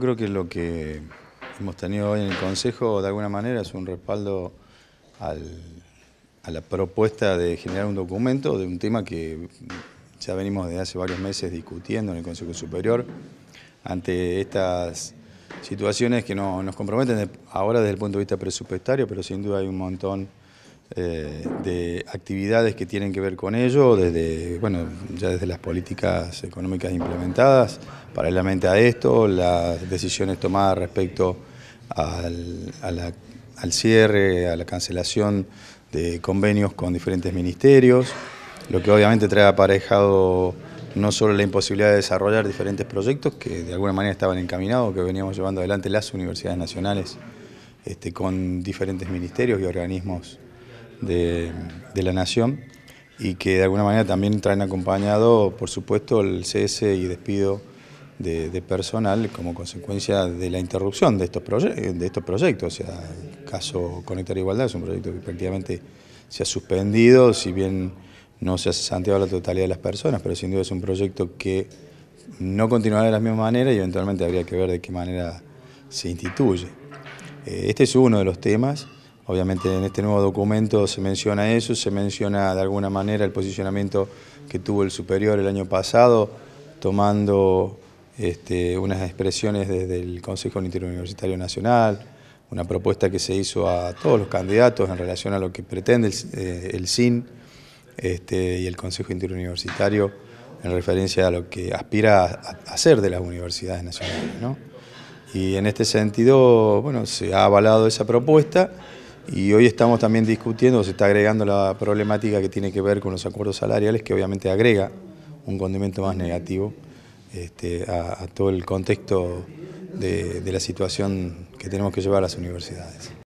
Yo Creo que lo que hemos tenido hoy en el Consejo, de alguna manera, es un respaldo a la propuesta de generar un documento de un tema que ya venimos desde hace varios meses discutiendo en el Consejo Superior ante estas situaciones que no, nos comprometen ahora desde el punto de vista presupuestario, pero sin duda hay un montón eh, de actividades que tienen que ver con ello, desde, bueno, ya desde las políticas económicas implementadas, paralelamente a esto, las decisiones tomadas respecto al, cierre, a la cancelación de convenios con diferentes ministerios, lo que obviamente trae aparejado no solo la imposibilidad de desarrollar diferentes proyectos que de alguna manera estaban encaminados, que veníamos llevando adelante las universidades nacionales este, con diferentes ministerios y organismos de, la Nación y que de alguna manera también traen acompañado, por supuesto, el cese y despido de, personal como consecuencia de la interrupción de estos, de estos proyectos. O sea, el caso Conectar Igualdad es un proyecto que prácticamente se ha suspendido, si bien no se ha santiado la totalidad de las personas, pero sin duda es un proyecto que no continuará de la misma manera y eventualmente habría que ver de qué manera se instituye. Eh, este es uno de los temas. Obviamente en este nuevo documento se menciona eso, se menciona de alguna manera el posicionamiento que tuvo el superior el año pasado, tomando este, unas expresiones desde el Consejo Interuniversitario Nacional, una propuesta que se hizo a todos los candidatos en relación a lo que pretende el, SIN eh, este, y el Consejo Interuniversitario en referencia a lo que aspira a hacer de las universidades nacionales. ¿no? Y en este sentido, bueno, se ha avalado esa propuesta. Y hoy estamos también discutiendo, se está agregando la problemática que tiene que ver con los acuerdos salariales, que obviamente agrega un condimento más negativo este, a, todo el contexto de la situación que tenemos que llevar a las universidades.